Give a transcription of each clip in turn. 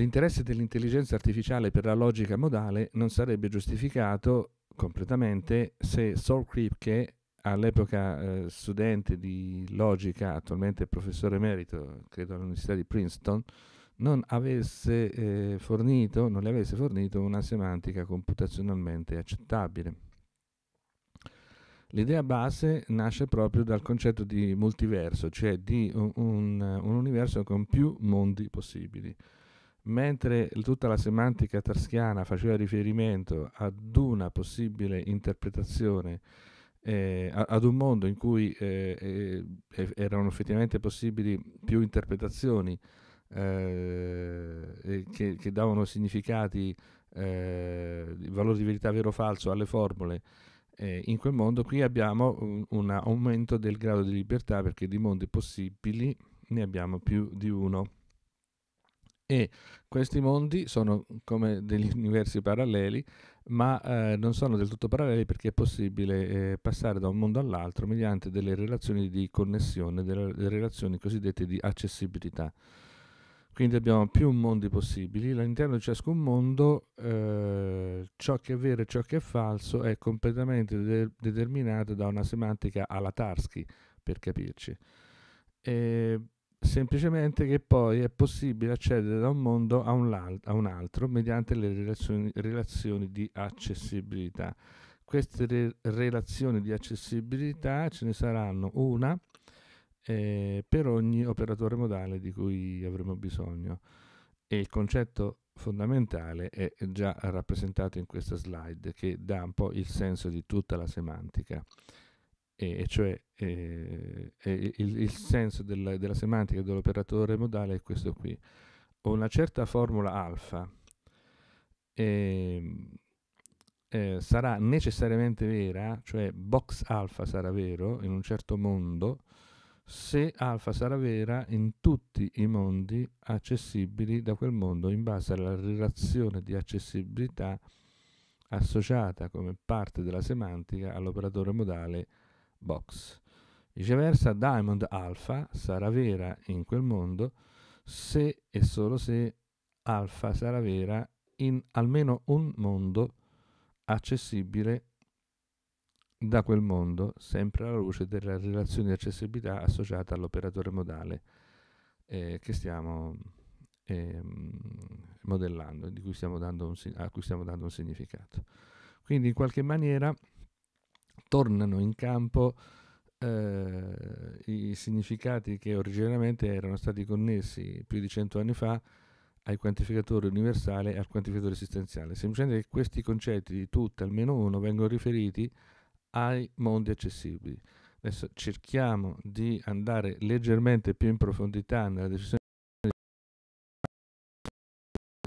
L'interesse dell'intelligenza artificiale per la logica modale non sarebbe giustificato completamente se Saul Kripke, all'epoca eh, studente di logica, attualmente professore emerito, credo all'Università di Princeton, non, avesse, eh, fornito, non le avesse fornito una semantica computazionalmente accettabile. L'idea base nasce proprio dal concetto di multiverso, cioè di un, un, un universo con più mondi possibili mentre tutta la semantica tarskiana faceva riferimento ad una possibile interpretazione, eh, ad un mondo in cui eh, eh, erano effettivamente possibili più interpretazioni eh, che, che, davano significati, eh, valori di verità vero o falso alle formule, eh, in quel mondo qui abbiamo un, un aumento del grado di libertà perché di mondi possibili ne abbiamo più di uno e questi mondi sono come degli universi paralleli, ma eh, non sono del tutto paralleli perché è possibile eh, passare da un mondo all'altro mediante delle relazioni di connessione, delle, delle relazioni cosiddette di accessibilità. Quindi abbiamo più mondi possibili, all'interno di ciascun mondo eh, ciò che è vero e ciò che è falso è completamente de- determinato da una semantica alla Tarski, per capirci. E semplicemente che poi è possibile accedere da un mondo a un, a un altro mediante le relazioni, relazioni di accessibilità. Queste re, relazioni di accessibilità ce ne saranno una eh, per ogni operatore modale di cui avremo bisogno e il concetto fondamentale è già rappresentato in questa slide che dà un po' il senso di tutta la semantica e cioè eh, il, il, senso della, della semantica dell'operatore modale è questo qui. Ho una certa formula alfa eh, eh, sarà necessariamente vera, cioè box alfa sarà vero in un certo mondo, se alfa sarà vera in tutti i mondi accessibili da quel mondo in base alla relazione di accessibilità associata come parte della semantica all'operatore modale box. Viceversa, Diamond Alpha sarà vera in quel mondo se e solo se Alpha sarà vera in almeno un mondo accessibile da quel mondo, sempre alla luce della relazione di accessibilità associata all'operatore modale eh, che stiamo eh, modellando, cui stiamo un, a cui stiamo dando un significato. Quindi in qualche maniera tornano in campo eh, i significati che originariamente erano stati connessi più di cento anni fa al quantificatore universale e al quantificatore esistenziale. Semplicemente che questi concetti di tutti, almeno uno, vengono riferiti ai mondi accessibili. Adesso cerchiamo di andare leggermente più in profondità nella decisione di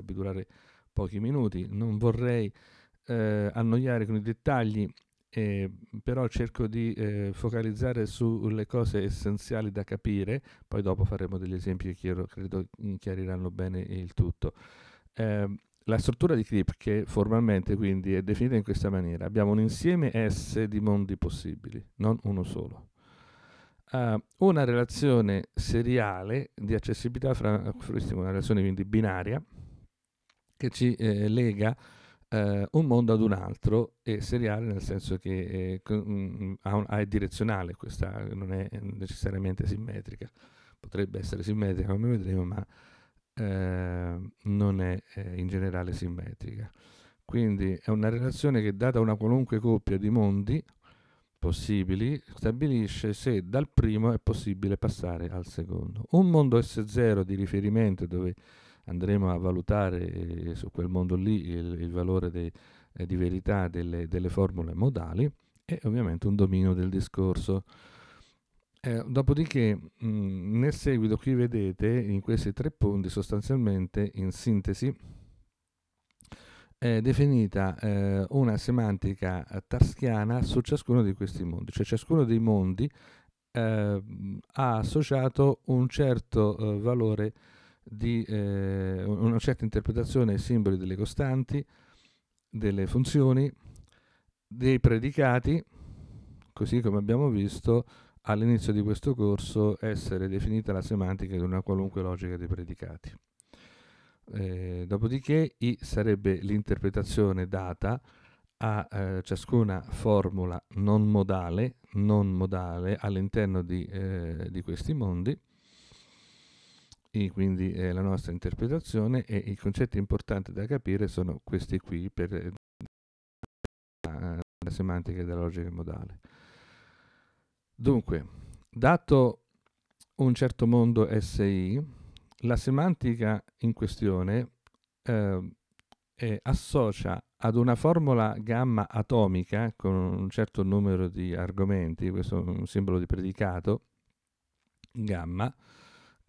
deve durare pochi minuti, non vorrei eh, annoiare con i dettagli eh, però cerco di eh, focalizzare sulle cose essenziali da capire, poi dopo faremo degli esempi che io credo chiariranno bene il tutto. Eh, la struttura di CRIP, formalmente quindi è definita in questa maniera, abbiamo un insieme S di mondi possibili, non uno solo. Uh, una relazione seriale di accessibilità, fra, una relazione quindi binaria, che ci eh, lega eh, un mondo ad un altro e seriale nel senso che è, eh, mm, mm, è direzionale questa, non è necessariamente simmetrica, potrebbe essere simmetrica come vedremo, ma eh, non è eh, in generale simmetrica. Quindi è una relazione che data una qualunque coppia di mondi possibili stabilisce se dal primo è possibile passare al secondo. Un mondo S0 di riferimento dove andremo a valutare eh, su quel mondo lì il, il valore de, eh, di verità delle, delle, formule modali e ovviamente un dominio del discorso. Eh, dopodiché mh, mm, nel seguito qui vedete in questi tre punti sostanzialmente in sintesi è definita eh, una semantica taschiana su ciascuno di questi mondi, cioè ciascuno dei mondi eh, ha associato un certo eh, valore di eh, una certa interpretazione ai simboli delle costanti, delle funzioni, dei predicati, così come abbiamo visto all'inizio di questo corso essere definita la semantica di una qualunque logica dei predicati. Eh, dopodiché I sarebbe l'interpretazione data a eh, ciascuna formula non modale, non modale all'interno di, eh, di questi mondi e quindi è eh, la nostra interpretazione e i concetti importanti da capire sono questi qui per eh, la semantica e la logica modale. Dunque, dato un certo mondo SI, la semantica in questione eh, eh, associa ad una formula gamma atomica con un certo numero di argomenti, questo è un simbolo di predicato, gamma,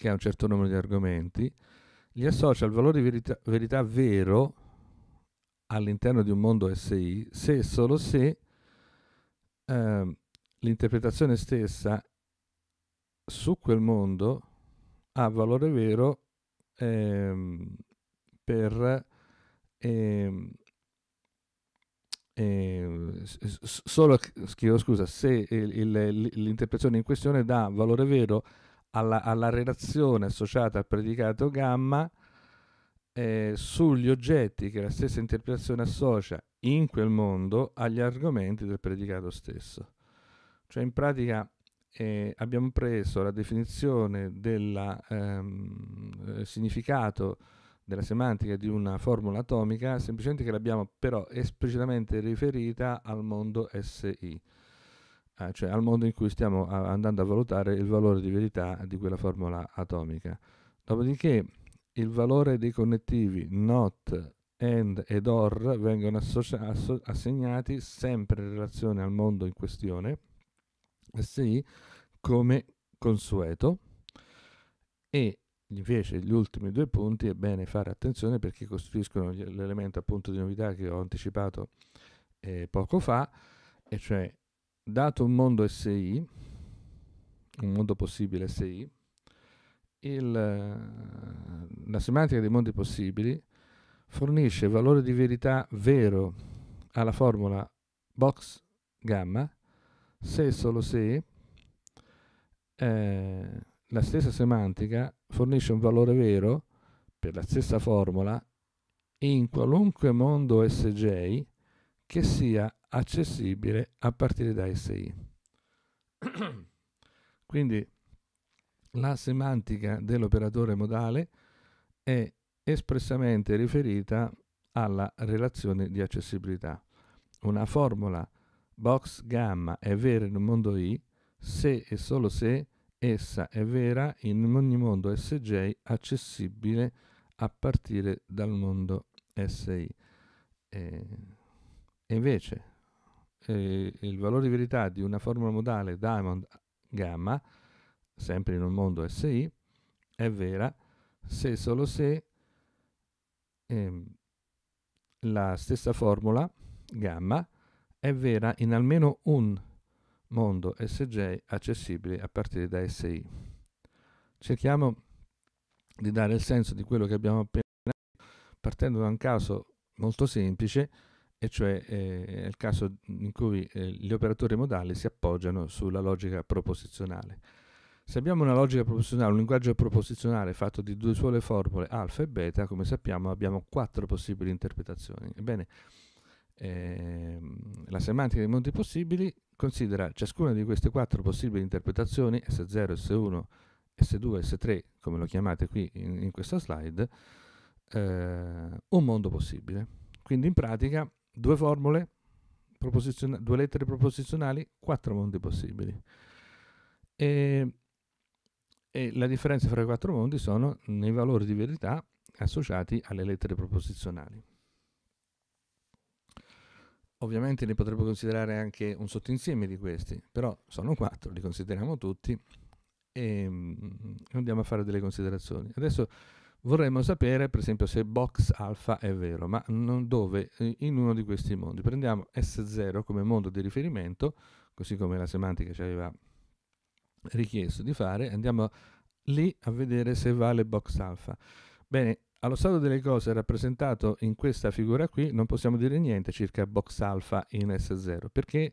che ha un certo numero di argomenti, li associa al valore di verità, verità vero all'interno di un mondo SI se e solo se eh, l'interpretazione stessa su quel mondo ha valore vero ehm, per ehm, ehm, solo chiedo scusa se l'interpretazione in questione dà valore vero alla, alla relazione associata al predicato gamma eh, sugli oggetti che la stessa interpretazione associa in quel mondo agli argomenti del predicato stesso. Cioè in pratica eh, abbiamo preso la definizione del ehm, eh, significato della semantica di una formula atomica, semplicemente che l'abbiamo però esplicitamente riferita al mondo SI. Ah, cioè al modo in cui stiamo andando a valutare il valore di verità di quella formula atomica. Dopodiché il valore dei connettivi not, and ed or vengono associ- asso- assegnati sempre in relazione al mondo in questione, SI, come consueto e invece gli ultimi due punti è bene fare attenzione perché costituiscono l'elemento appunto di novità che ho anticipato eh, poco fa e cioè dato un mondo SI, un mondo possibile SI, il, eh, la semantica dei mondi possibili fornisce valore di verità vero alla formula box gamma se e solo se eh, la stessa semantica fornisce un valore vero per la stessa formula in qualunque mondo SJ che sia accessibile a partire da SI. Quindi la semantica dell'operatore modale è espressamente riferita alla relazione di accessibilità. Una formula box gamma è vera in un mondo I se e solo se essa è vera in ogni mondo SJ accessibile a partire dal mondo SI. E invece eh, il valore di verità di una formula modale diamond gamma, sempre in un mondo SI, è vera se e solo se ehm, la stessa formula gamma è vera in almeno un mondo SJ accessibile a partire da SI. Cerchiamo di dare il senso di quello che abbiamo appena partendo da un caso molto semplice e cioè eh, il caso in cui eh, gli operatori modali si appoggiano sulla logica proposizionale. Se abbiamo una logica proposizionale, un linguaggio proposizionale fatto di due sole formule alfa e beta, come sappiamo abbiamo quattro possibili interpretazioni. Ebbene, ehm, la semantica dei mondi possibili considera ciascuna di queste quattro possibili interpretazioni, S0, S1, S2, S3, come lo chiamate qui in, in questa slide, eh, un mondo possibile. Quindi in pratica due formule, due lettere proposizionali, quattro mondi possibili. E, e la differenza fra i quattro mondi sono nei valori di verità associati alle lettere proposizionali. Ovviamente ne potremmo considerare anche un sottinsieme di questi, però sono quattro, li consideriamo tutti e ehm, andiamo a fare delle considerazioni. Adesso Vorremmo sapere, per esempio, se box alfa è vero, ma dove eh, in uno di questi mondi. Prendiamo S0 come mondo di riferimento, così come la semantica ci aveva richiesto di fare, andiamo lì a vedere se vale box alfa. Bene, allo stato delle cose rappresentato in questa figura qui non possiamo dire niente circa box alfa in S0, perché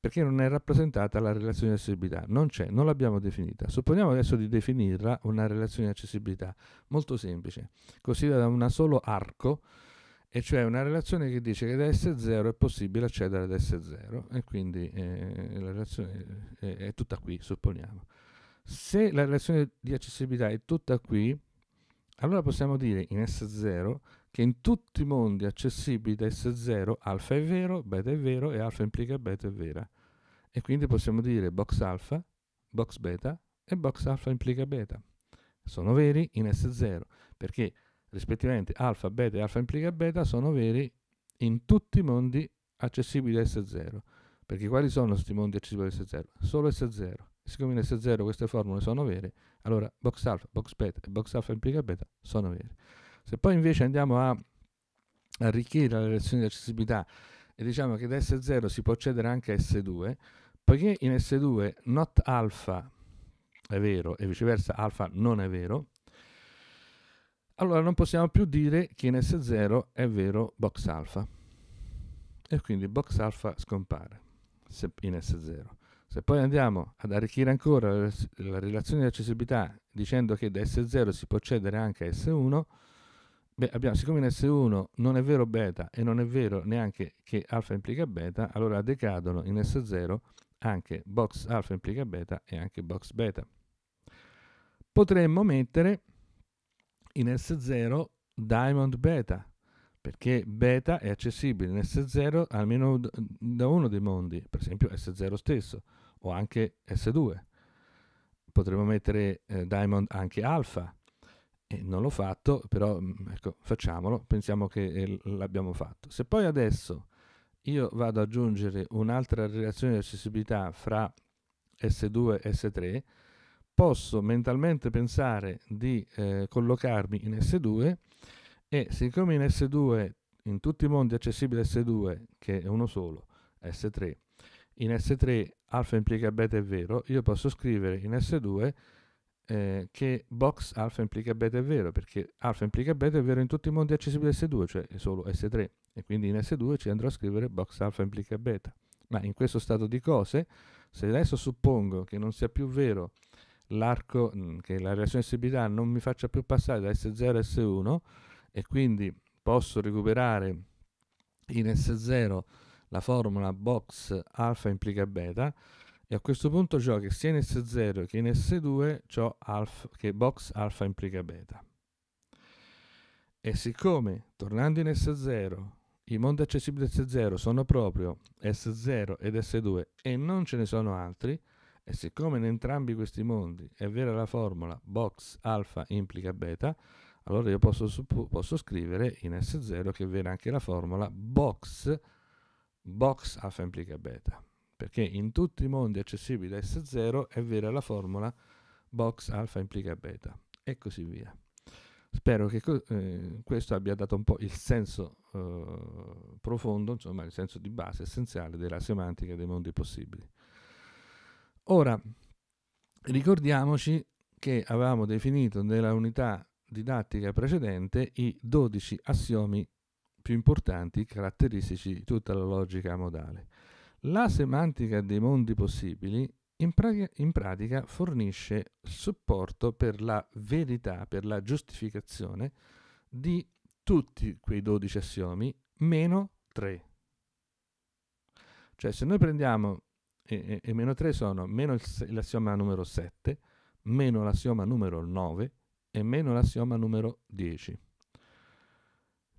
perché non è rappresentata la relazione di accessibilità, non c'è, non l'abbiamo definita. Supponiamo adesso di definirla una relazione di accessibilità molto semplice, considerata una solo arco, e cioè una relazione che dice che da S0 è possibile accedere ad S0 e quindi eh, la relazione è, eh, è tutta qui, supponiamo. Se la relazione di accessibilità è tutta qui, allora possiamo dire in S0 che in tutti i mondi accessibili da S0 alfa è vero, beta è vero e alfa implica beta è vera. E quindi possiamo dire box alfa, box beta e box alfa implica beta. Sono veri in S0 perché rispettivamente alfa, beta e alfa implica beta sono veri in tutti i mondi accessibili da S0. Perché quali sono questi mondi accessibili da S0? Solo S0. Siccome in S0 queste formule sono vere, allora box alfa, box beta e box alfa implica beta sono veri. Se poi invece andiamo a arricchire la relazione di accessibilità e diciamo che da S0 si può accedere anche a S2, poiché in S2 not alfa è vero e viceversa alfa non è vero, allora non possiamo più dire che in S0 è vero box alfa e quindi box alfa scompare in S0. Se poi andiamo ad arricchire ancora la relazione di accessibilità dicendo che da S0 si può accedere anche a S1, Beh, abbiamo, siccome in S1 non è vero beta e non è vero neanche che alfa implica beta, allora decadono in S0 anche box alfa implica beta e anche box beta. Potremmo mettere in S0 diamond beta, perché beta è accessibile in S0 almeno da uno dei mondi, per esempio S0 stesso o anche S2. Potremmo mettere eh, diamond anche alfa, eh, non l'ho fatto, però mm, ecco, facciamolo, pensiamo che eh, l'abbiamo fatto. Se poi adesso io vado ad aggiungere un'altra relazione di accessibilità fra S2 e S3, posso mentalmente pensare di eh, collocarmi in S2 e siccome in S2, in tutti i mondi accessibile S2, che è uno solo, S3, in S3 alfa implica beta è vero, io posso scrivere in S2 eh, che box alfa implica beta è vero, perché alfa implica beta è vero in tutti i mondi accessibili S2, cioè solo S3, e quindi in S2 ci andrò a scrivere box alfa implica beta. Ma in questo stato di cose, se adesso suppongo che non sia più vero l'arco, mm, che la reazione di stabilità non mi faccia più passare da S0 a S1, e quindi posso recuperare in S0 la formula box alfa implica beta, e a questo punto ciò che sia in S0 che in S2 ciò alf, che box alfa implica beta. E siccome, tornando in S0, i mondi accessibili S0 sono proprio S0 ed S2 e non ce ne sono altri, e siccome in entrambi questi mondi è vera la formula box alfa implica beta, allora io posso, posso, scrivere in S0 che è vera anche la formula box, box alfa implica beta perché in tutti i mondi accessibili a S0 è vera la formula box alfa implica beta e così via. Spero che eh, questo abbia dato un po' il senso eh, profondo, insomma il senso di base essenziale della semantica dei mondi possibili. Ora, ricordiamoci che avevamo definito nella unità didattica precedente i 12 assiomi più importanti caratteristici di tutta la logica modale. La semantica dei mondi possibili in, pra- in pratica fornisce supporto per la verità, per la giustificazione di tutti quei 12 assiomi meno 3. Cioè se noi prendiamo e, e, meno 3 sono meno il, l'assioma numero 7, meno l'assioma numero 9 e meno l'assioma numero 10.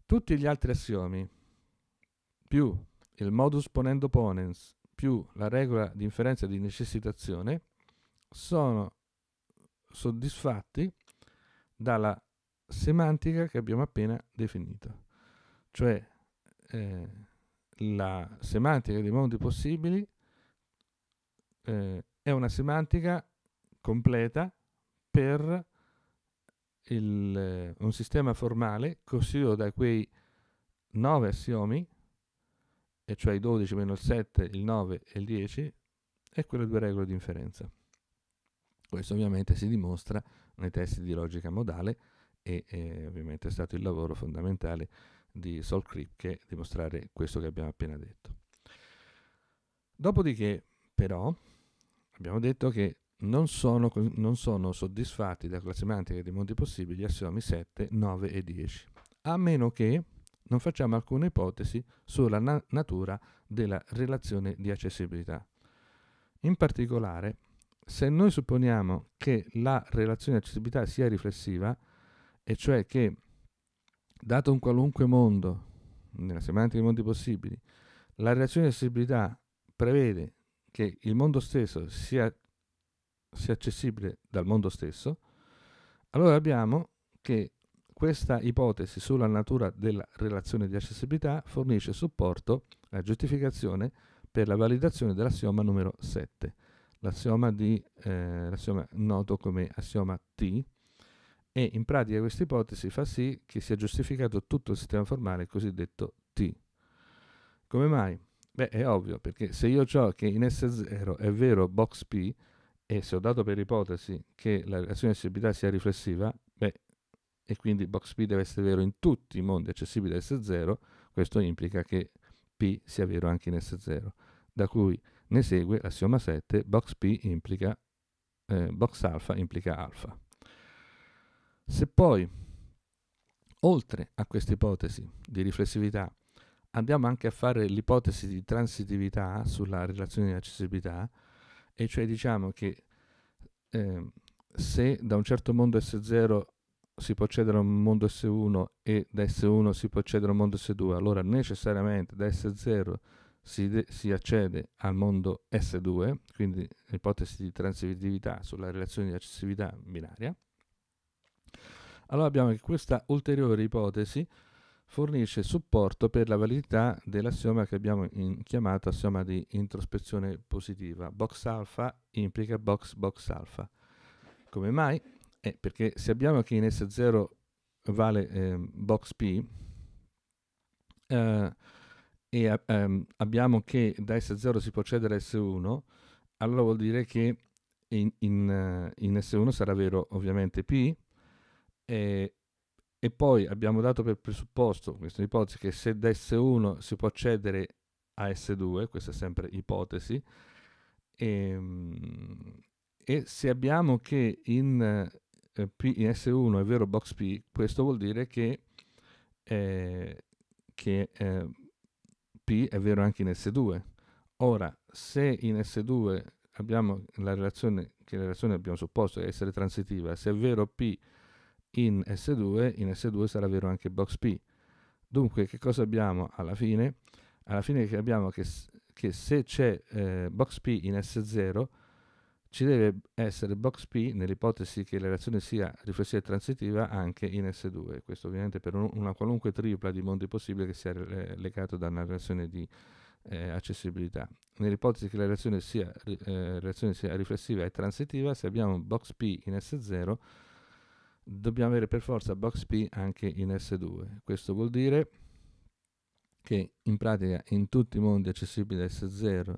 Tutti gli altri assiomi più il modus ponendo ponens più la regola di inferenza di necessitazione sono soddisfatti dalla semantica che abbiamo appena definito, cioè eh, la semantica dei mondi possibili eh, è una semantica completa per il, eh, un sistema formale costituito da quei nove assiomi e cioè i 12 meno il 7, il 9 e il 10, e quelle due regole di inferenza. Questo ovviamente si dimostra nei testi di logica modale e eh, ovviamente è stato il lavoro fondamentale di Sol Kripke dimostrare questo che abbiamo appena detto. Dopodiché, però, abbiamo detto che non sono, non sono soddisfatti dalla semantica dei monti possibili gli assiomi 7, 9 e 10, a meno che non facciamo alcuna ipotesi sulla na- natura della relazione di accessibilità. In particolare, se noi supponiamo che la relazione di accessibilità sia riflessiva, e cioè che dato un qualunque mondo, nella semantica dei mondi possibili, la relazione di accessibilità prevede che il mondo stesso sia, sia accessibile dal mondo stesso, allora abbiamo che questa ipotesi sulla natura della relazione di accessibilità fornisce supporto a giustificazione per la validazione dell'assioma numero 7, l'assioma, di, eh, l'assioma noto come assioma T, e in pratica questa ipotesi fa sì che sia giustificato tutto il sistema formale cosiddetto T. Come mai? Beh, è ovvio, perché se io ho che in S0 è vero box P, e se ho dato per ipotesi che la relazione di accessibilità sia riflessiva, beh, e quindi box P deve essere vero in tutti i mondi accessibili da S0, questo implica che P sia vero anche in S0, da cui ne segue l'assioma 7, box P implica, eh, box alfa implica alfa. Se poi, oltre a questa ipotesi di riflessività, andiamo anche a fare l'ipotesi di transitività sulla relazione di accessibilità, e cioè diciamo che eh, se da un certo mondo S0 si può accedere a un mondo S1 e da S1 si può accedere a un mondo S2, allora necessariamente da S0 si, de- si accede al mondo S2, quindi l'ipotesi di transitività sulla relazione di accessibilità binaria. Allora abbiamo che questa ulteriore ipotesi fornisce supporto per la validità dell'assioma che abbiamo chiamato assioma di introspezione positiva. Box alfa implica box box alfa. Come mai? Eh, perché se abbiamo che in S0 vale eh, box P eh, e ehm, abbiamo che da S0 si può accedere a S1, allora vuol dire che in, in, eh, in S1 sarà vero ovviamente P e, e poi abbiamo dato per presupposto questa ipotesi che se da S1 si può accedere a S2, questa è sempre ipotesi, e, ehm, e se abbiamo che in eh, P in S1 è vero box P, questo vuol dire che, eh, che eh, P è vero anche in S2. Ora, se in S2 abbiamo la relazione che la relazione abbiamo supposto essere transitiva, se è vero P in S2, in S2 sarà vero anche box P. Dunque, che cosa abbiamo alla fine? Alla fine che abbiamo che, che se c'è eh, box P in S0, ci deve essere box P nell'ipotesi che la reazione sia riflessiva e transitiva anche in S2, questo ovviamente per un, una qualunque tripla di mondi possibile che sia eh, legato da una reazione di eh, accessibilità. Nell'ipotesi che la reazione sia, eh, reazione sia riflessiva e transitiva, se abbiamo box P in S0, dobbiamo avere per forza box P anche in S2. Questo vuol dire che in pratica in tutti i mondi accessibili da S0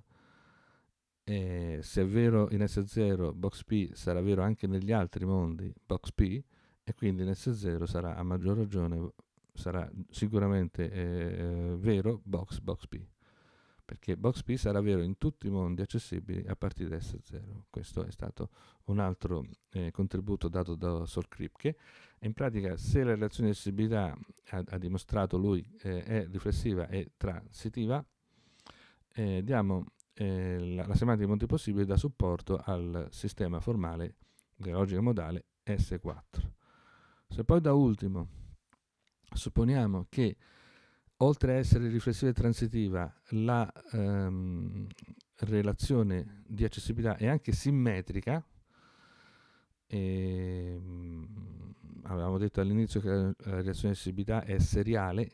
e eh, se è vero in S0, box P sarà vero anche negli altri mondi, box P, e quindi in S0 sarà a maggior ragione, sarà sicuramente eh, eh, vero box box P, perché box P sarà vero in tutti i mondi accessibili a partire da S0. Questo è stato un altro eh, contributo dato da Sol Kripke. In pratica, se la relazione di accessibilità ha, ha dimostrato lui eh, è riflessiva e transitiva, eh, diamo eh, la, la, semantica dei Monte possibili dà supporto al sistema formale della logica modale S4. Se poi da ultimo supponiamo che oltre a essere riflessiva e transitiva, la ehm, relazione di accessibilità è anche simmetrica. E, ehm, avevamo detto all'inizio che la, la relazione di accessibilità è seriale,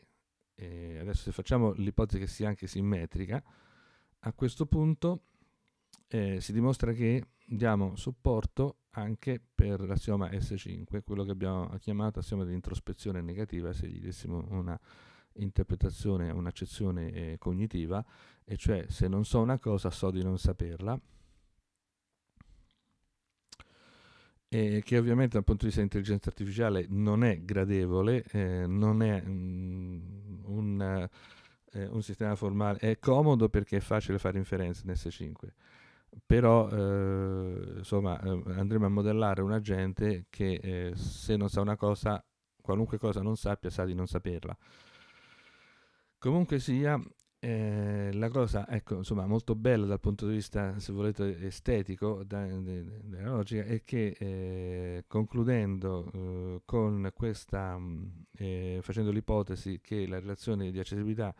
eh, adesso se facciamo l'ipotesi che sia anche simmetrica, a questo punto eh, si dimostra che diamo supporto anche per l'assioma S5, quello che abbiamo chiamato assioma di introspezione negativa, se gli dessimo una interpretazione, un'accezione eh, cognitiva, e cioè se non so una cosa so di non saperla, e che ovviamente dal punto di vista dell'intelligenza artificiale non è gradevole, eh, non è mh, mm, un... Uh, eh, un sistema formale è comodo perché è facile fare inferenze in S5 però eh, insomma eh, andremo a modellare un agente che eh, se non sa una cosa qualunque cosa non sappia sa di non saperla comunque sia eh, la cosa, ecco, insomma, molto bella dal punto di vista, se volete, estetico della logica è che eh, concludendo eh, con questa, mm, eh, facendo l'ipotesi che la relazione di accessibilità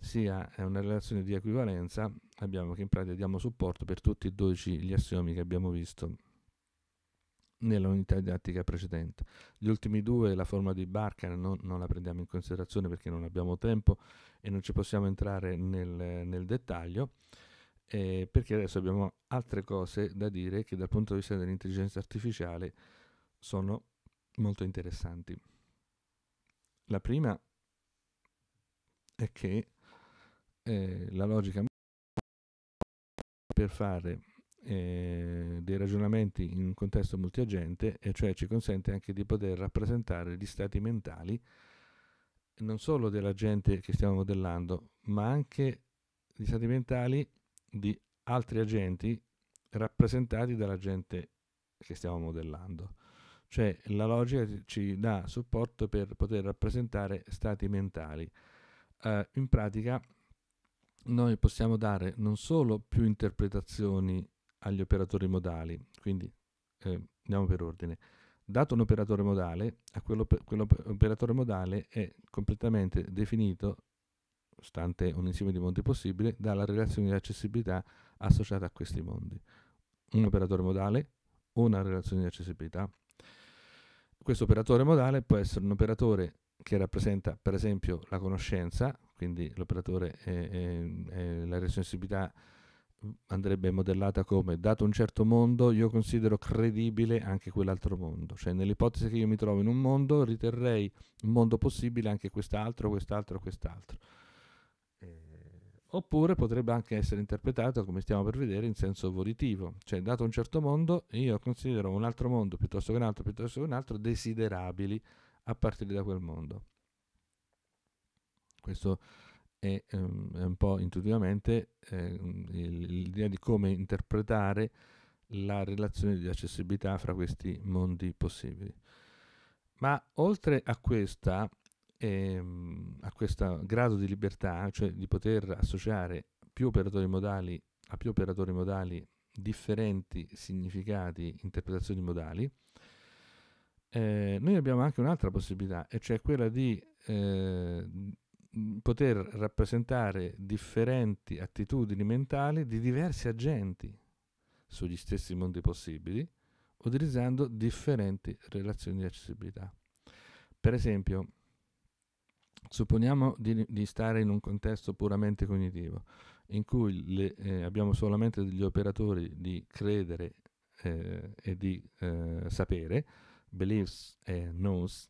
sia una relazione di equivalenza, abbiamo che in pratica diamo supporto per tutti e 12 gli assiomi che abbiamo visto nella unità didattica precedente. Gli ultimi due, la forma di Barker, non, non, la prendiamo in considerazione perché non abbiamo tempo e non ci possiamo entrare nel, nel dettaglio, eh, perché adesso abbiamo altre cose da dire che dal punto di vista dell'intelligenza artificiale sono molto interessanti. La prima è che eh, la logica per fare eh, dei ragionamenti in un contesto multiagente e cioè ci consente anche di poter rappresentare gli stati mentali non solo della gente che stiamo modellando, ma anche gli stati mentali di altri agenti rappresentati dalla gente che stiamo modellando. Cioè la logica ci dà supporto per poter rappresentare stati mentali. Eh, in pratica noi possiamo dare non solo più interpretazioni agli operatori modali. Quindi eh, andiamo per ordine. Dato un operatore modale, a quell'operatore modale è completamente definito, stante un insieme di mondi possibile, dalla relazione di accessibilità associata a questi mondi. Un operatore modale, una relazione di accessibilità. Questo operatore modale può essere un operatore che rappresenta per esempio la conoscenza, quindi l'operatore è, è, è la relazione di accessibilità andrebbe modellata come dato un certo mondo io considero credibile anche quell'altro mondo, cioè nell'ipotesi che io mi trovo in un mondo riterrei un mondo possibile anche quest'altro, quest'altro, quest'altro. Eh, oppure potrebbe anche essere interpretato, come stiamo per vedere, in senso volitivo, cioè dato un certo mondo io considero un altro mondo piuttosto che un altro, piuttosto che un altro, desiderabili a partire da quel mondo. Questo e um, un po' intuitivamente eh, l'idea di come interpretare la relazione di accessibilità fra questi mondi possibili. Ma oltre a questa, ehm, a questo grado di libertà, cioè di poter associare più operatori modali a più operatori modali differenti significati, interpretazioni modali, eh, noi abbiamo anche un'altra possibilità, e cioè quella di eh, Mhmm, poter rappresentare differenti attitudini mentali di diversi agenti sugli stessi mondi possibili, utilizzando differenti relazioni di accessibilità. Per esempio, supponiamo di, di stare in un contesto puramente cognitivo, in cui le, eh, abbiamo solamente degli operatori di credere eh, e di eh, sapere, beliefs e knows,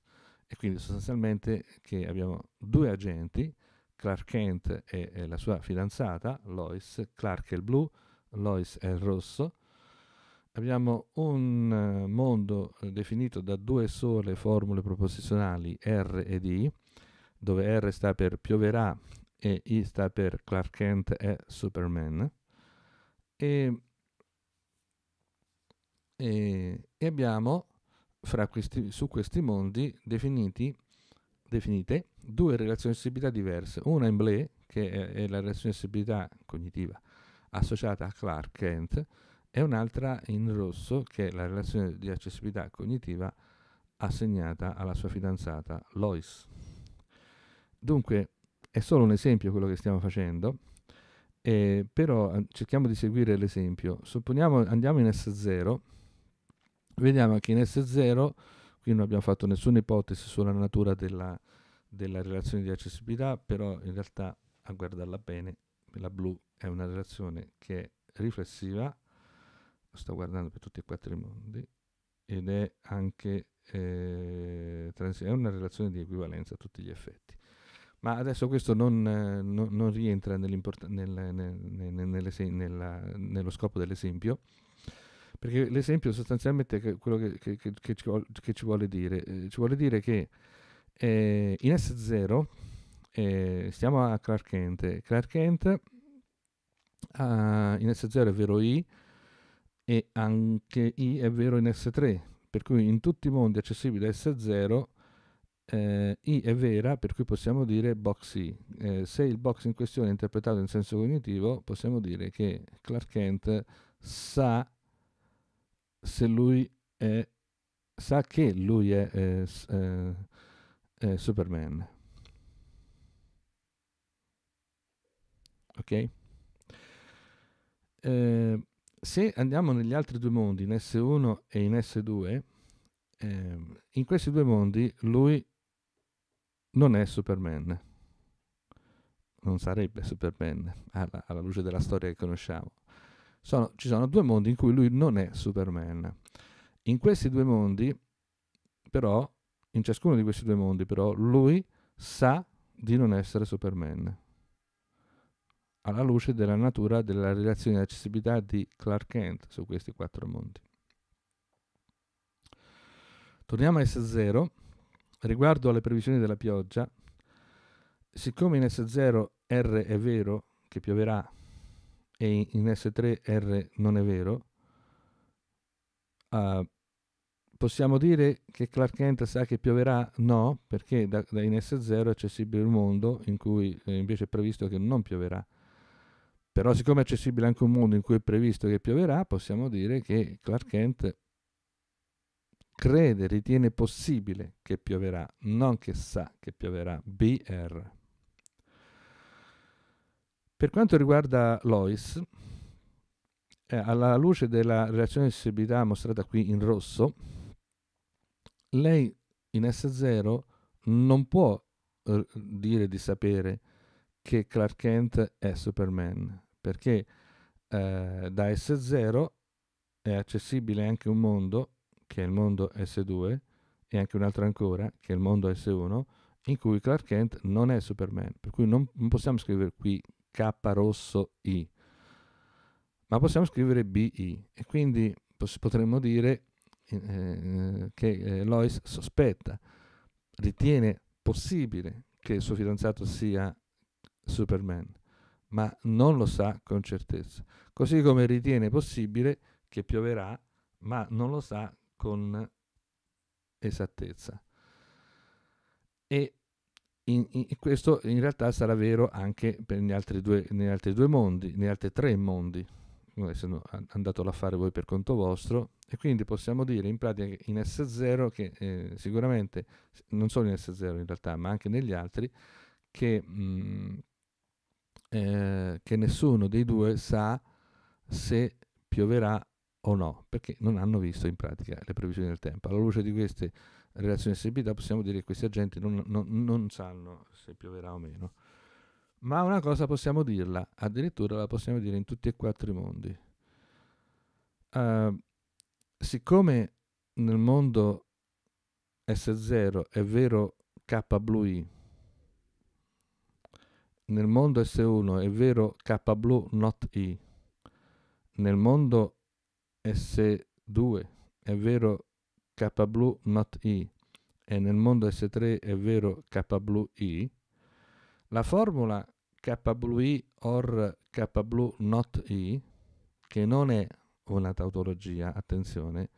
e quindi sostanzialmente che abbiamo due agenti, Clark Kent e, e la sua fidanzata, Lois, Clark è il blu, Lois è il rosso, abbiamo un eh, mondo eh, definito da due sole formule proposizionali R ed I, dove R sta per pioverà e I sta per Clark Kent e Superman. E, e, e abbiamo questi, su questi mondi definiti, definite due relazioni di sensibilità diverse. Una in Blé, che è, è la relazione di sensibilità cognitiva associata a Clark Kent, e un'altra in rosso, che è la relazione di accessibilità cognitiva assegnata alla sua fidanzata Lois. Dunque, è solo un esempio quello che stiamo facendo, eh, però eh, cerchiamo di seguire l'esempio. Supponiamo andiamo in S0 Vediamo che in S0, qui non abbiamo fatto nessuna ipotesi sulla natura della, della relazione di accessibilità, però in realtà a guardarla bene, la blu è una relazione che è riflessiva, lo sto guardando per tutti e quattro i mondi, ed è anche eh, è una relazione di equivalenza a tutti gli effetti. Ma adesso questo non, eh, non rientra nel, nel, nello scopo dell'esempio, perché l'esempio sostanzialmente è quello che, che, che, che ci, vuole, ci, vuole, dire. Eh, ci vuole dire che eh, in S0 eh, stiamo a Clark Kent. Clark Kent ha, in S0 è vero I e anche I è vero in S3. Per cui in tutti i mondi accessibili a S0 eh, I è vera, per cui possiamo dire box I. Eh, se il box in questione è interpretato in senso cognitivo, possiamo dire che Clark Kent sa se lui è, sa che lui è, è, è Superman. Ok? Eh, se andiamo negli altri due mondi, in S1 e in S2, eh, in questi due mondi lui non è Superman. Non sarebbe Superman alla, alla luce della storia che conosciamo sono, ci sono due mondi in cui lui non è Superman. In questi due mondi, però, in ciascuno di questi due mondi, però, lui sa di non essere Superman. Alla luce della natura della relazione di accessibilità di Clark Kent su questi quattro mondi. Torniamo a S0. Riguardo alle previsioni della pioggia, siccome in S0 R è vero che pioverà e in S3R non è vero, uh, possiamo dire che Clark Kent sa che pioverà? No, perché da, da in S0 è accessibile il mondo in cui eh, invece è previsto che non pioverà. Però siccome è accessibile anche un mondo in cui è previsto che pioverà, possiamo dire che Clark Kent crede, ritiene possibile che pioverà, non che sa che pioverà. BR. Per quanto riguarda Lois, eh, alla luce della reazione di sensibilità mostrata qui in rosso, lei in S0 non può eh, dire di sapere che Clark Kent è Superman, perché eh, da S0 è accessibile anche un mondo, che è il mondo S2, e anche un altro ancora, che è il mondo S1, in cui Clark Kent non è Superman, per cui non, non possiamo scrivere qui K rosso I, ma possiamo scrivere BI e quindi potremmo dire eh, eh, che eh, Lois sospetta, ritiene possibile che il suo fidanzato sia Superman, ma non lo sa con certezza, così come ritiene possibile che pioverà, ma non lo sa con esattezza. E in, in, questo in realtà sarà vero anche per gli altri due, negli altri due mondi, negli altri tre mondi, essendo andato a fare voi per conto vostro, e quindi possiamo dire in pratica in S0 che eh, sicuramente, non solo in S0 in realtà, ma anche negli altri, che, mh, mm, eh, che nessuno dei due sa se pioverà o no, perché non hanno visto in pratica le previsioni del tempo. Alla luce di queste relazione di possiamo dire che questi agenti non, non, non sanno se pioverà o meno. Ma una cosa possiamo dirla, addirittura la possiamo dire in tutti e quattro i mondi. Uh, siccome nel mondo S0 è vero K blu I, nel mondo S1 è vero K blu not I, nel mondo S2 è vero K blu not I e nel mondo S3 è vero K blu I, la formula K blu I or K blu not I, che non è una tautologia, attenzione,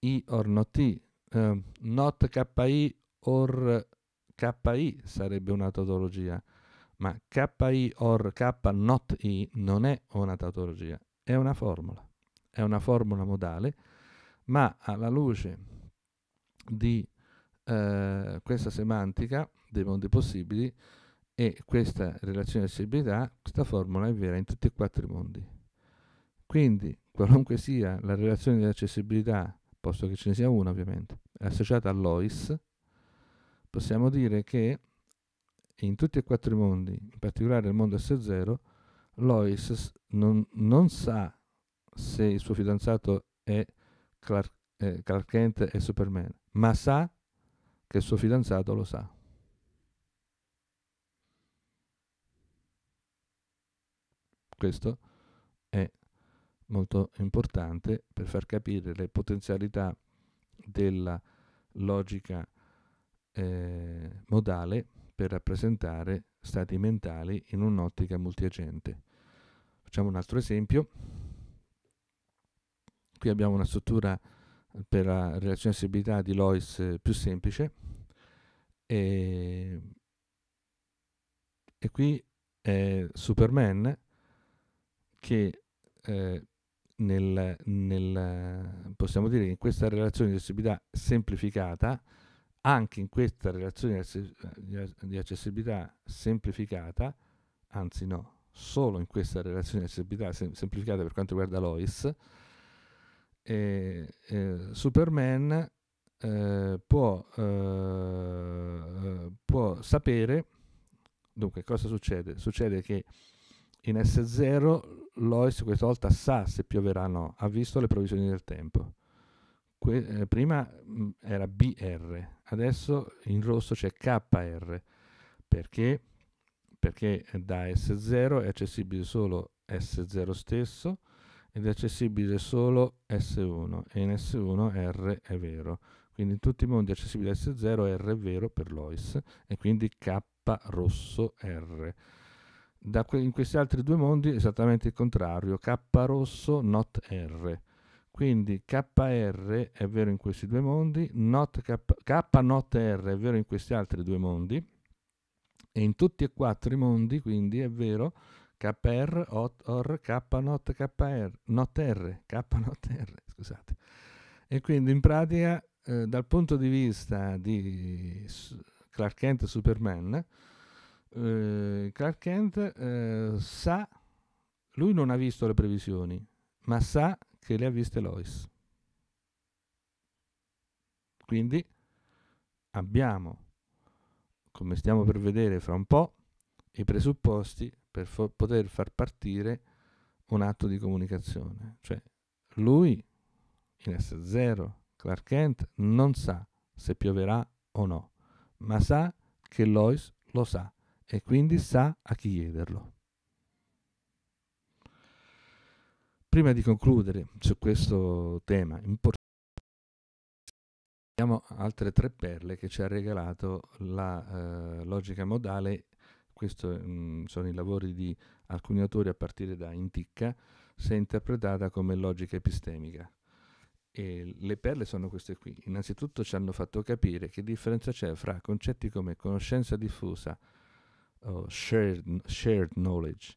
I or not I, eh, not KI or KI sarebbe una tautologia, ma KI or K not I non è una tautologia, è una formula, è una formula modale ma alla luce di eh, questa semantica dei mondi possibili e questa relazione di accessibilità, questa formula è vera in tutti e quattro i mondi. Quindi, qualunque sia la relazione di accessibilità, posto che ce ne sia una ovviamente, associata all'OIS, possiamo dire che in tutti e quattro i mondi, in particolare nel mondo S0, l'OIS non, non sa se il suo fidanzato è Clark, eh, Clark Kent e Superman, ma sa che il suo fidanzato lo sa. Questo è molto importante per far capire le potenzialità della logica eh, modale per rappresentare stati mentali in un'ottica multiagente. Facciamo un altro esempio qui abbiamo una struttura per la relazione di stabilità di Lois eh, più semplice e, e qui è Superman che eh, nel, nel, possiamo dire che in questa relazione di accessibilità semplificata, anche in questa relazione di accessibilità semplificata, anzi no, solo in questa relazione di accessibilità sem semplificata per quanto riguarda Lois, eh, eh, eh, Superman può, può, sapere, dunque cosa succede? Succede che in S0 Lois questa volta sa se pioverà o no, ha visto le previsioni del tempo. Que- eh, prima mm, era BR, adesso in rosso c'è KR, perché? Perché da S0 è accessibile solo S0 stesso, ed è accessibile solo S1 e in S1 R è vero. Quindi in tutti i mondi è accessibile S0, R è vero per Lois e quindi K rosso R. Que in questi altri due mondi è esattamente il contrario, K rosso not R. Quindi KR è vero in questi due mondi, not K, K not R è vero in questi altri due mondi e in tutti e quattro i mondi quindi è vero KR, OR, KNOT, KR, NOTR, R, scusate. E quindi in pratica eh, dal punto di vista di Clark Kent Superman, eh, Clark Kent eh, sa, lui non ha visto le previsioni, ma sa che le ha viste Lois. Quindi abbiamo, come stiamo per vedere fra un po', i presupposti per for- poter far partire un atto di comunicazione. Cioè, lui, in S0, Clark Kent, non sa se pioverà o no, ma sa che Lois lo sa e quindi sa a chi chiederlo. Prima di concludere su questo tema importante, abbiamo altre tre perle che ci ha regalato la eh, logica modale questi mm, sono i lavori di alcuni autori a partire da Inticca, se interpretata come logica epistemica. E le perle sono queste qui. Innanzitutto ci hanno fatto capire che differenza c'è fra concetti come conoscenza diffusa, o shared, shared knowledge,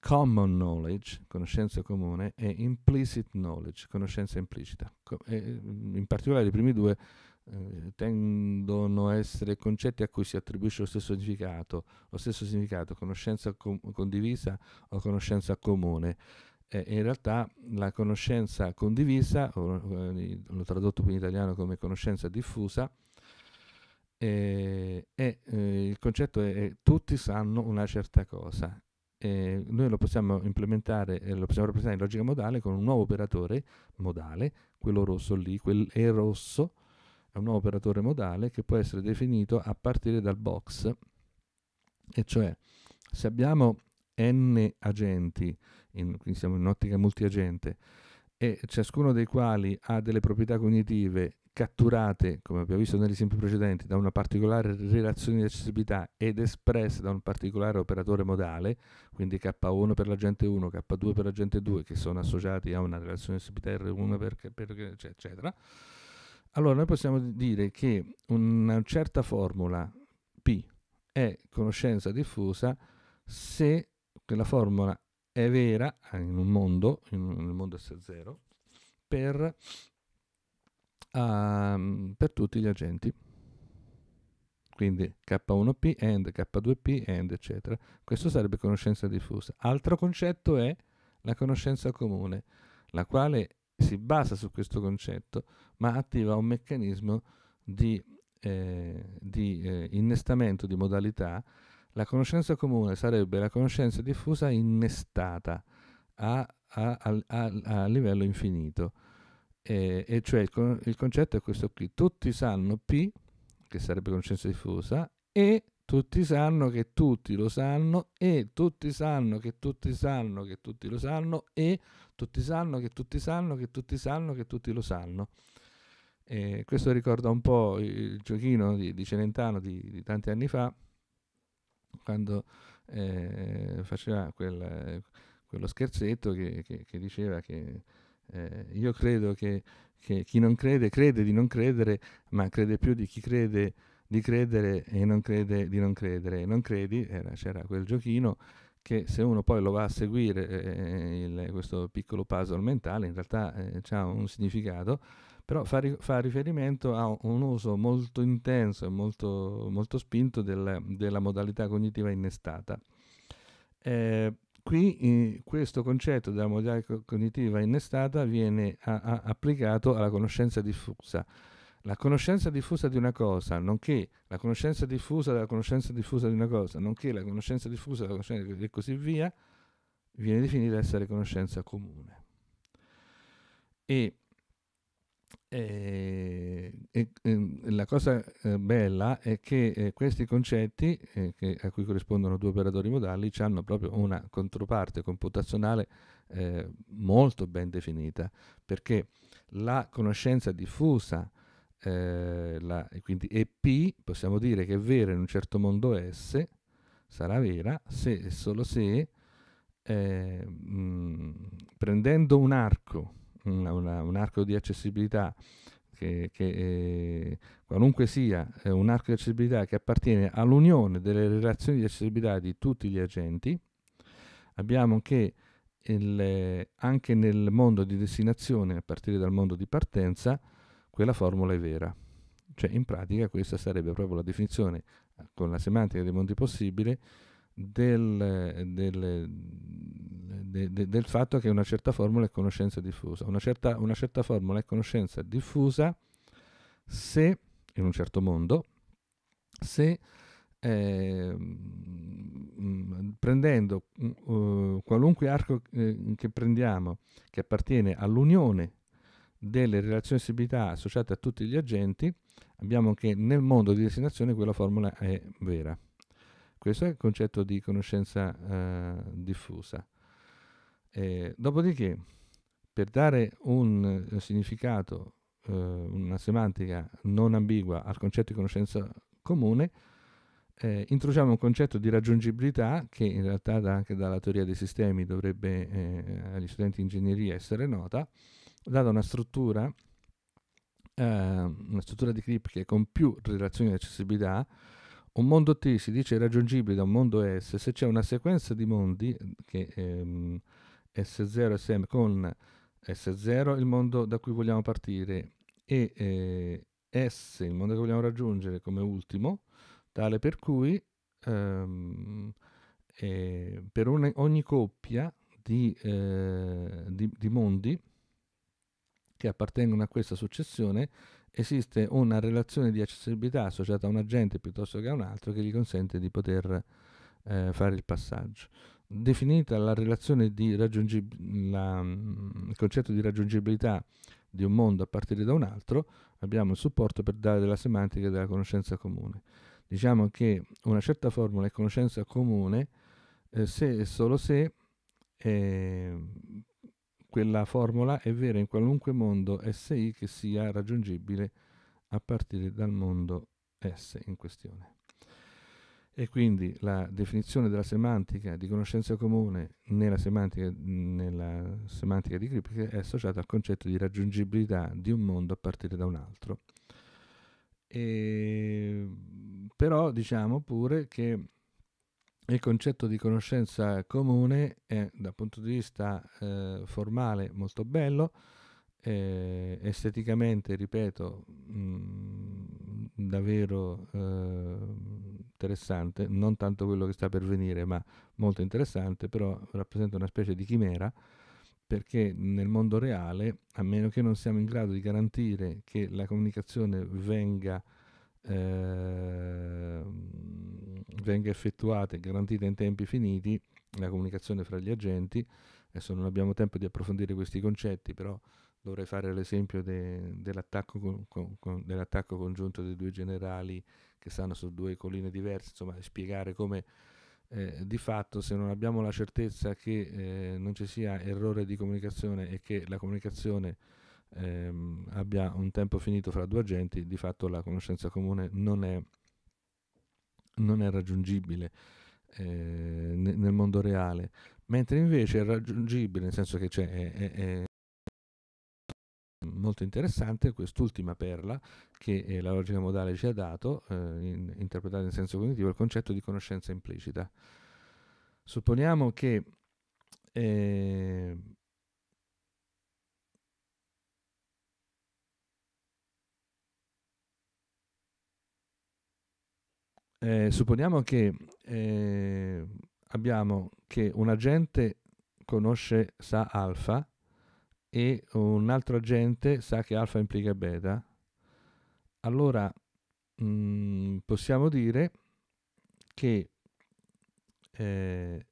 common knowledge, conoscenza comune, e implicit knowledge, conoscenza implicita. Co- mm, in particolare i primi due eh, tendono a essere concetti a cui si attribuisce lo stesso significato, lo stesso significato conoscenza com- condivisa o conoscenza comune. Eh, in realtà la conoscenza condivisa, o, eh, l'ho tradotto in italiano come conoscenza diffusa, eh, il concetto è, è tutti sanno una certa cosa eh, noi lo possiamo implementare, eh, lo possiamo rappresentare in logica modale con un nuovo operatore modale, quello rosso lì, quel è rosso, a un nuovo operatore modale che può essere definito a partire dal box, e cioè se abbiamo n agenti, in, quindi siamo in ottica multiagente, e ciascuno dei quali ha delle proprietà cognitive catturate, come abbiamo visto negli esempi precedenti, da una particolare relazione di accessibilità ed espresse da un particolare operatore modale, quindi K1 per l'agente 1, K2 per l'agente 2, che sono associati a una relazione di accessibilità R1 per, per, eccetera allora noi possiamo dire che una certa formula P è conoscenza diffusa se quella formula è vera eh, in un mondo, in un, nel mondo S0, per, um, per tutti gli agenti. Quindi K1P and K2P and eccetera. Questo sarebbe conoscenza diffusa. Altro concetto è la conoscenza comune, la quale si basa su questo concetto, ma attiva un meccanismo di, eh, di eh, innestamento di modalità. La conoscenza comune sarebbe la conoscenza diffusa innestata a, a, a, a livello infinito. E, e cioè il, con, il concetto è questo qui, tutti sanno P, che sarebbe conoscenza diffusa, e tutti sanno che tutti lo sanno e tutti sanno che tutti sanno che tutti lo sanno e tutti sanno che tutti sanno che tutti sanno che tutti lo sanno. E questo ricorda un po' il giochino di, di Celentano di, di, tanti anni fa, quando eh, faceva quel, quello scherzetto che, che, che diceva che eh, io credo che, che chi non crede crede di non credere, ma crede più di chi crede di credere e non crede di non credere e non credi, era, eh, c'era quel giochino che se uno poi lo va a seguire eh, eh il, questo piccolo puzzle mentale in realtà eh, ha un significato, però fa, ri- fa, riferimento a un uso molto intenso e molto, molto spinto del, della modalità cognitiva innestata. Eh, qui eh, questo concetto della modalità cognitiva innestata viene a- a- applicato alla conoscenza diffusa la conoscenza diffusa di una cosa, nonché la conoscenza diffusa della conoscenza diffusa di una cosa, nonché la conoscenza diffusa della conoscenza e così via, viene definita essere conoscenza comune. E, eh, e, e, ehm, e la cosa eh, bella è che eh, questi concetti, eh, che, a cui corrispondono due operatori modali, hanno proprio una controparte computazionale eh, molto ben definita, perché la conoscenza diffusa eh, la, quindi EP possiamo dire che è vera in un certo mondo S, sarà vera se e solo se eh, mh, prendendo un arco, una, una, un arco di accessibilità che, che eh, qualunque sia eh, un arco di accessibilità che appartiene all'unione delle relazioni di accessibilità di tutti gli agenti, abbiamo che il, eh, anche nel mondo di destinazione, a partire dal mondo di partenza, quella formula è vera. Cioè, in pratica questa sarebbe proprio la definizione, eh, con la semantica dei mondi possibili, del, del, de, de, del, fatto che una certa formula è conoscenza diffusa. Una certa, una certa formula è conoscenza diffusa se, in un certo mondo, se eh, prendendo uh, qualunque arco eh, che prendiamo che appartiene all'unione delle relazioni di sensibilità associate a tutti gli agenti, abbiamo che nel mondo di destinazione quella formula è vera. Questo è il concetto di conoscenza eh, diffusa. E, dopodiché, per dare un eh, significato, eh, una semantica non ambigua al concetto di conoscenza comune, eh, introduciamo un concetto di raggiungibilità che in realtà anche dalla teoria dei sistemi dovrebbe eh, agli studenti di ingegneria essere nota, data una struttura, eh, una struttura di cripche con più relazioni di accessibilità, un mondo T si dice raggiungibile da un mondo S se c'è una sequenza di mondi eh, che ehm, S0 SM con S0 il mondo da cui vogliamo partire e eh, S il mondo che vogliamo raggiungere come ultimo, tale per cui ehm, eh, per una, ogni coppia di, eh, di, di mondi che appartengono a questa successione, esiste una relazione di accessibilità associata a un agente piuttosto che a un altro che gli consente di poter eh, fare il passaggio. Definita la relazione di raggiungibilità, mm, il concetto di raggiungibilità di un mondo a partire da un altro, abbiamo il supporto per dare della semantica e della conoscenza comune. Diciamo che una certa formula è conoscenza comune eh, se e solo se eh, quella formula è vera in qualunque mondo SI che sia raggiungibile a partire dal mondo S in questione. E quindi la definizione della semantica di conoscenza comune nella semantica, nella semantica di Kripke è associata al concetto di raggiungibilità di un mondo a partire da un altro. E, però diciamo pure che il concetto di conoscenza comune è dal punto di vista eh, formale molto bello, eh, esteticamente, ripeto, mh, mm, davvero eh, interessante, non tanto quello che sta per venire, ma molto interessante, però rappresenta una specie di chimera perché nel mondo reale, a meno che non siamo in grado di garantire che la comunicazione venga eh, venga effettuata e garantita in tempi finiti la comunicazione fra gli agenti. Adesso non abbiamo tempo di approfondire questi concetti, però dovrei fare l'esempio de, dell'attacco, con, con, con, dell'attacco, congiunto dei due generali che stanno su due colline diverse, insomma spiegare come eh, di fatto se non abbiamo la certezza che eh, non ci sia errore di comunicazione e che la comunicazione ehm, abbia un tempo finito fra due agenti, di fatto la conoscenza comune non è, non è raggiungibile eh, nel mondo reale, mentre invece è raggiungibile, nel senso che c'è, è, è, molto interessante quest'ultima perla che eh, la logica modale ci ha dato, eh, in, interpretata in senso cognitivo, il concetto di conoscenza implicita. Supponiamo che eh, eh, supponiamo che eh, abbiamo che un agente conosce, sa alfa e un altro agente sa che alfa implica beta, allora mh, mm, possiamo dire che eh,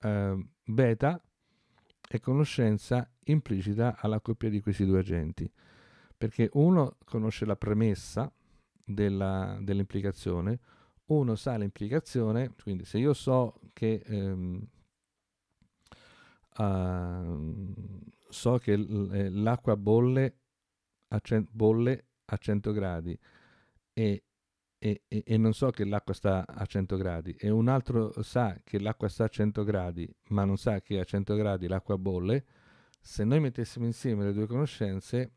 eh, beta è conoscenza implicita alla coppia di questi due agenti perché uno conosce la premessa della, dell'implicazione, uno sa l'implicazione, quindi se io so che, ehm, uh, so che eh, l'acqua bolle a, cent- bolle a 100 gradi e, e, e, non so che l'acqua sta a 100 gradi e un altro sa che l'acqua sta a 100 gradi ma non sa che a 100 gradi l'acqua bolle, se noi mettessimo insieme le due conoscenze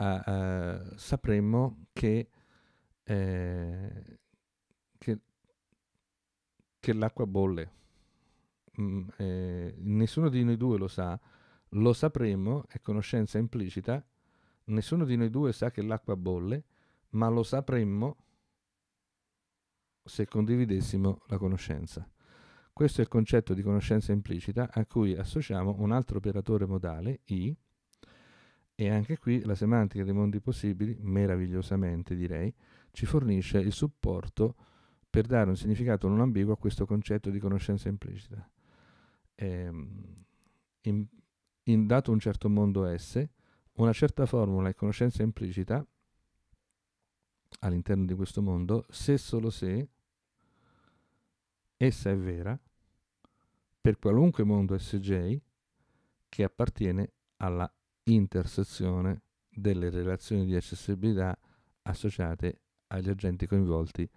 uh, sapremmo che, eh, che, che l'acqua bolle. Mm, eh, nessuno di noi due lo sa, lo sapremmo, è conoscenza implicita, nessuno di noi due sa che l'acqua bolle, ma lo sapremmo se condividessimo la conoscenza. Questo è il concetto di conoscenza implicita a cui associamo un altro operatore modale, I, e anche qui la semantica dei mondi possibili, meravigliosamente direi, ci fornisce il supporto per dare un significato non ambiguo a questo concetto di conoscenza implicita. Ehm, in, in dato un certo mondo S, una certa formula e conoscenza implicita all'interno di questo mondo, se solo se essa è vera per qualunque mondo SJ che appartiene alla intersezione delle relazioni di accessibilità associate agli agenti coinvolti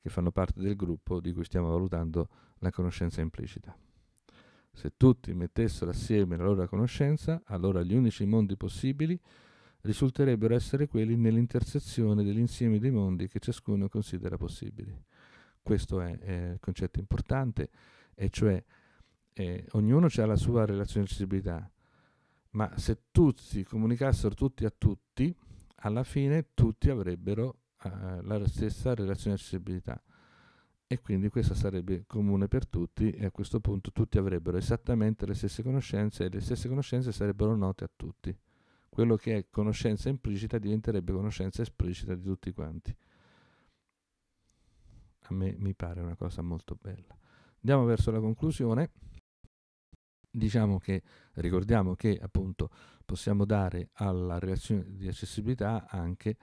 che fanno parte del gruppo di cui stiamo valutando la conoscenza implicita. Se tutti mettessero assieme la loro conoscenza, allora gli unici mondi possibili risulterebbero essere quelli nell'intersezione dell'insieme dei mondi che ciascuno considera possibili. Questo è, è il concetto importante, e cioè eh, ognuno ha la sua relazione di accessibilità, ma se tutti comunicassero tutti a tutti, alla fine tutti avrebbero eh, la stessa relazione di accessibilità e quindi questa sarebbe comune per tutti e a questo punto tutti avrebbero esattamente le stesse conoscenze e le stesse conoscenze sarebbero note a tutti. Quello che è conoscenza implicita diventerebbe conoscenza esplicita di tutti quanti. A me mi pare una cosa molto bella. Andiamo verso la conclusione diciamo che ricordiamo che appunto possiamo dare alla relazione di accessibilità anche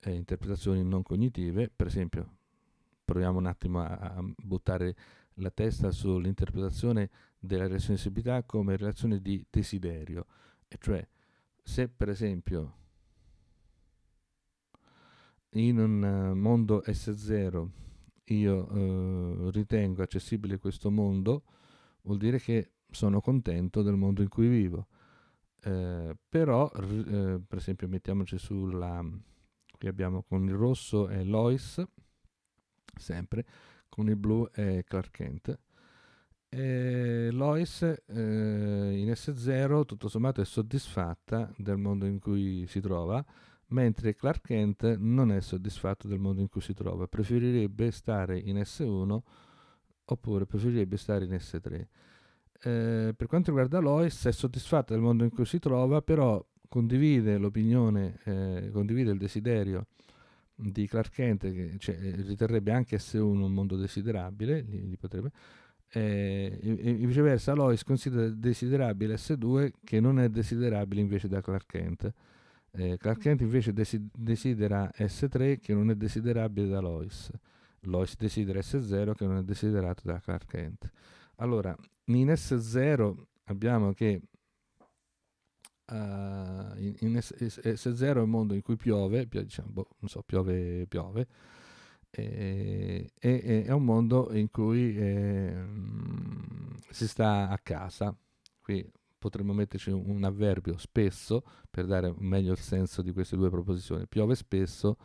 eh, interpretazioni non cognitive, per esempio proviamo un attimo a, a buttare la testa sull'interpretazione della relazione di accessibilità come relazione di desiderio, e cioè se per esempio in un eh, mondo S0 io eh, ritengo accessibile questo mondo, vuol dire che sono contento del mondo in cui vivo. Eh, però, eh, per esempio, mettiamoci sulla... Qui abbiamo con il rosso è Lois, sempre, con il blu è Clark Kent. E Lois eh, in S0 tutto sommato è soddisfatta del mondo in cui si trova, mentre Clark Kent non è soddisfatto del mondo in cui si trova, preferirebbe stare in S1 oppure preferirebbe stare in S3. Eh, per quanto riguarda Lois è soddisfatta del mondo in cui si trova, però condivide l'opinione, eh, condivide il desiderio di Clark Kent, che cioè, eh, riterrebbe anche S1 un mondo desiderabile, li, li potrebbe, eh, e, viceversa Lois considera desiderabile S2 che non è desiderabile invece da Clark Kent. Eh, Clark Kent invece desi- desidera S3 che non è desiderabile da Lois. Lois desidera S0 che non è desiderato da Clark Kent. Allora, in S0 abbiamo che uh, in, S0 è un mondo in cui piove, piove diciamo, boh, non so, piove, piove, e, e, è un mondo in cui eh, si sta a casa. Qui potremmo metterci un, un avverbio spesso per dare meglio il senso di queste due proposizioni. Piove spesso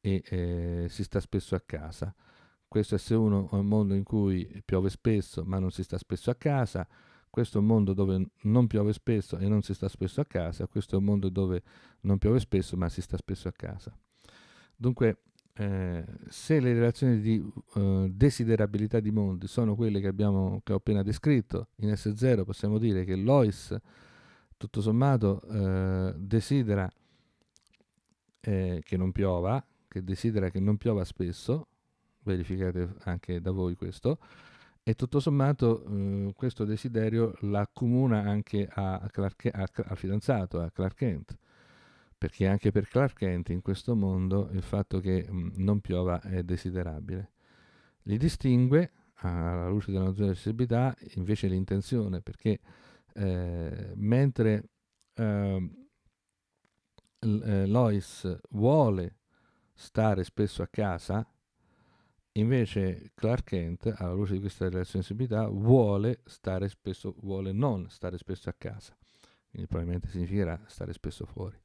e eh, si sta spesso a casa. Questo S1 è un mondo in cui piove spesso ma non si sta spesso a casa, questo è un mondo dove non piove spesso e non si sta spesso a casa, questo è un mondo dove non piove spesso ma si sta spesso a casa. Dunque, eh, se le relazioni di eh, desiderabilità di mondi sono quelle che, abbiamo, che ho appena descritto, in S0 possiamo dire che Lois, tutto sommato, eh, desidera eh, che non piova, che desidera che non piova spesso, verificate anche da voi questo, e tutto sommato eh, questo desiderio l'accomuna anche a Clark, a, al fidanzato, a Clark Kent, perché anche per Clark Kent in questo mondo il fatto che mh, mm, non piova è desiderabile. Li distingue, alla luce della natura della sensibilità, invece l'intenzione, perché eh, mentre ehm, eh, Lois vuole stare spesso a casa, Invece Clark Kent, alla luce di questa sensibilità, vuole stare spesso, vuole non stare spesso a casa. Quindi probabilmente significherà stare spesso fuori.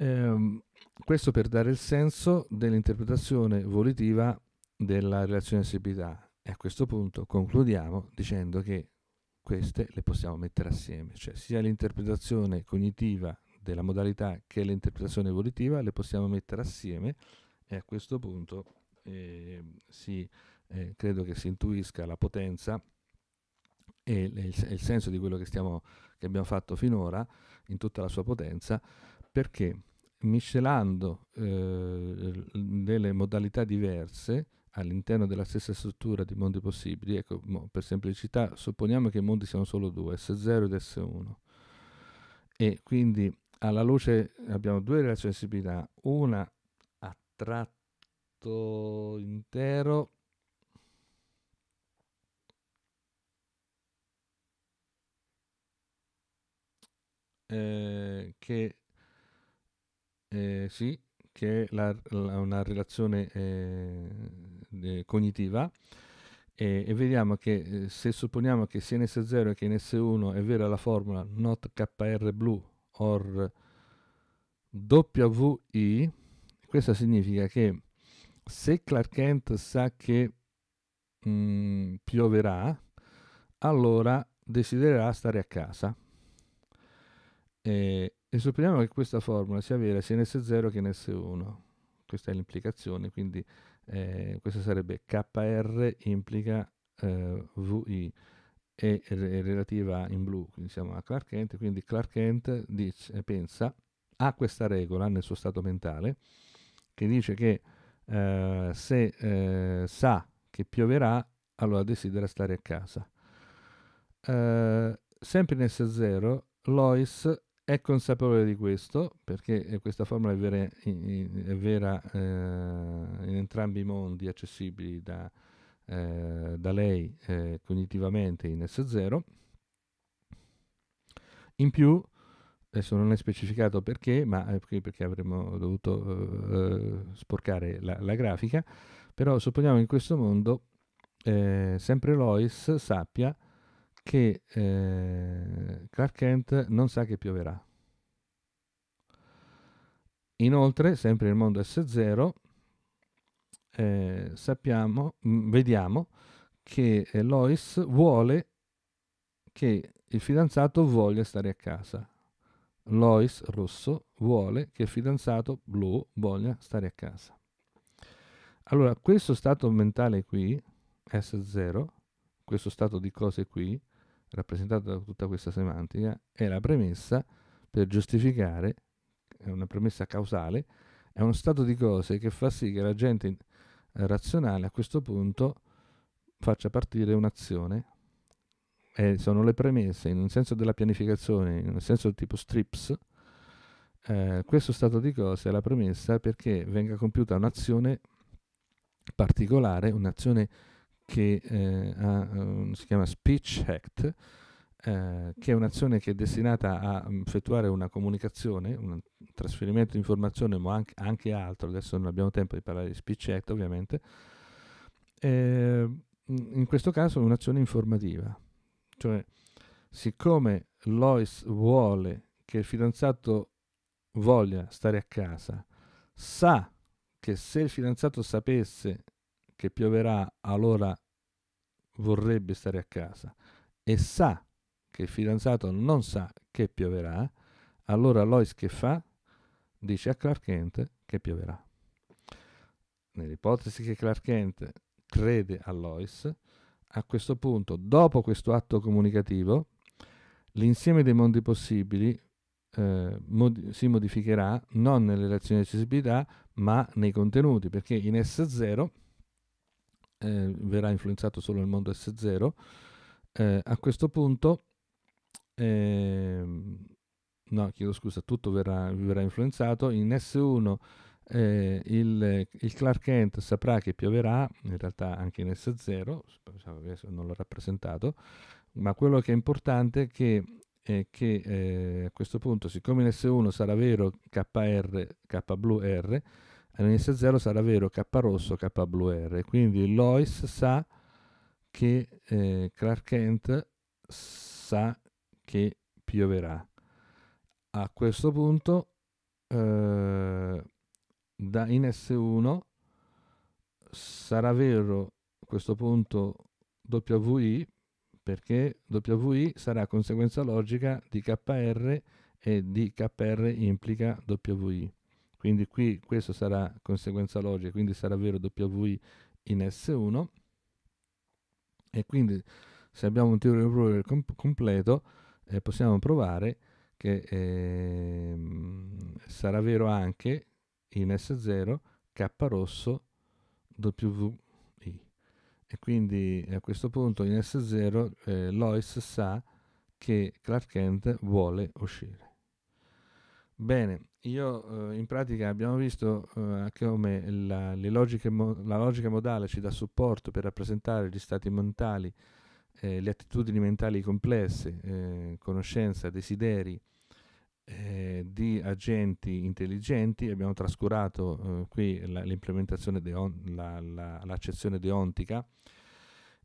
Ehm, questo per dare il senso dell'interpretazione volitiva della relazione di sensibilità. E a questo punto concludiamo dicendo che queste le possiamo mettere assieme, cioè sia l'interpretazione cognitiva della modalità che l'interpretazione volitiva le possiamo mettere assieme e a questo punto eh, si, eh, credo che si intuisca la potenza e il, il senso di quello che, stiamo, che abbiamo fatto finora in tutta la sua potenza, perché miscelando eh, delle modalità diverse all'interno della stessa struttura di mondi possibili, ecco, per semplicità supponiamo che i mondi siano solo due, S0 ed S1, e quindi alla luce abbiamo due relazioni di sensibilità, una attratta tutto intero. Eh, che eh, sì, che è la, la, una relazione eh, cognitiva e, e, vediamo che eh, se supponiamo che sia in S0 che in S1 è vera la formula not KR blu or WI, questo significa che se Clark Kent sa che mh, mm, pioverà, allora desidererà stare a casa. E, e supponiamo che questa formula sia vera sia in S0 che in S1. Questa è l'implicazione, quindi eh, questa sarebbe KR implica eh, VI è relativa in blu, quindi siamo a Clark Kent, quindi Clark Kent dice, pensa, ha questa regola nel suo stato mentale che dice che eh, se eh, sa che pioverà, allora desidera stare a casa. Eh, sempre in S0, Lois è consapevole di questo, perché eh, questa formula è vera, in, è vera eh, in entrambi i mondi accessibili da, da lei cognitivamente in S0. In più, adesso non è specificato perché, ma eh, perché avremmo dovuto eh, eh, sporcare la, la, grafica, però supponiamo che in questo mondo eh, sempre Lois sappia che eh, Clark Kent non sa che pioverà. Inoltre, sempre nel mondo S0, eh, sappiamo, mh, vediamo che Lois vuole che il fidanzato voglia stare a casa Lois Rosso vuole che il fidanzato blu voglia stare a casa. Allora, questo stato mentale qui, S0, questo stato di cose qui, rappresentato da tutta questa semantica, è la premessa per giustificare, è una premessa causale, è uno stato di cose che fa sì che la gente eh, razionale a questo punto faccia partire un'azione eh, sono le premesse in un senso della pianificazione, in un senso del tipo strips, eh, questo stato di cose è la premessa perché venga compiuta un'azione particolare, un'azione che eh, ha, um, si chiama speech act, eh, che è un'azione che è destinata a effettuare una comunicazione, un trasferimento di informazione, ma anche, anche altro, adesso non abbiamo tempo di parlare di speech act ovviamente, eh, in questo caso è un'azione informativa. Cioè, siccome Lois vuole che il fidanzato voglia stare a casa, sa che se il fidanzato sapesse che pioverà, allora vorrebbe stare a casa, e sa che il fidanzato non sa che pioverà, allora Lois che fa? Dice a Clark Kent che pioverà. Nell'ipotesi che Clark Kent crede a Lois, a questo punto, dopo questo atto comunicativo, l'insieme dei mondi possibili eh, mod- si modificherà non nelle relazioni di accessibilità, ma nei contenuti, perché in S0 eh, verrà influenzato solo il mondo S0. Eh, a questo punto, ehm, no, chiedo scusa, tutto verrà, verrà influenzato. In S1 eh, il, il, Clark Kent saprà che pioverà, in realtà anche in S0, non l'ho rappresentato, ma quello che è importante è che, è che eh, a questo punto, siccome in S1 sarà vero KR, K blu R, in S0 sarà vero K rosso, K blu R, quindi Lois sa che eh, Clark Kent sa che pioverà. A questo punto... Eh, da in S1 sarà vero questo punto WI perché WI sarà conseguenza logica di KR e di KR implica WI. Quindi qui questo sarà conseguenza logica, quindi sarà vero WI in S1 e quindi se abbiamo un teorema prover comp completo eh, possiamo provare che eh, sarà vero anche in S0 K rosso WI. E quindi eh, a questo punto in S0 eh, Lois sa che Clark Kent vuole uscire. Bene, io eh, in pratica abbiamo visto eh, come la, mo- la, logica modale ci dà supporto per rappresentare gli stati mentali, eh, le attitudini mentali complesse, eh, conoscenza, desideri, eh, di agenti intelligenti, abbiamo trascurato eh, qui la, l'implementazione on, la, la, l'accezione deontica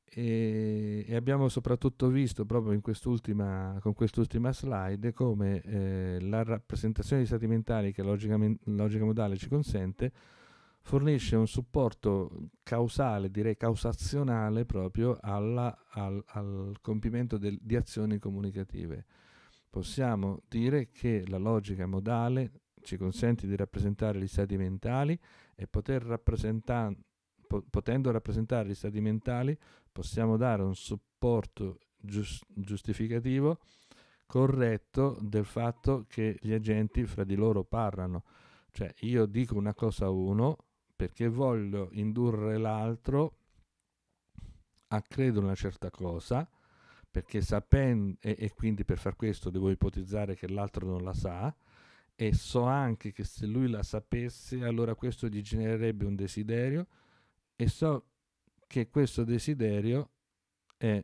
e, e, abbiamo soprattutto visto proprio quest'ultima, con quest'ultima slide come eh, la rappresentazione di stati mentali che logica, logica modale ci consente fornisce un supporto causale, direi causazionale proprio alla, al, al, compimento del, di azioni comunicative possiamo dire che la logica modale ci consente di rappresentare gli stati mentali e rappresenta- po- potendo rappresentare gli stati mentali possiamo dare un supporto gius- giustificativo corretto del fatto che gli agenti fra di loro parlano. Cioè io dico una cosa a uno perché voglio indurre l'altro a credere una certa cosa, perché sapendo, e, e quindi per far questo devo ipotizzare che l'altro non la sa, e so anche che se lui la sapesse, allora questo gli genererebbe un desiderio, e so che questo desiderio è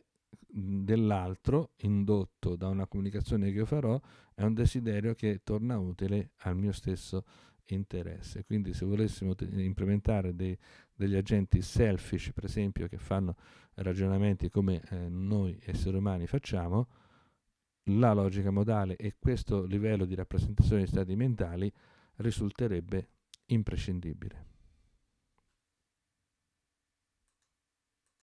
mm, dell'altro, indotto da una comunicazione che io farò, è un desiderio che torna utile al mio stesso interesse. Quindi se volessimo implementare dei, degli agenti selfish, per esempio, che fanno ragionamenti come eh, noi esseri umani facciamo, la logica modale e questo livello di rappresentazione di stati mentali risulterebbe imprescindibile.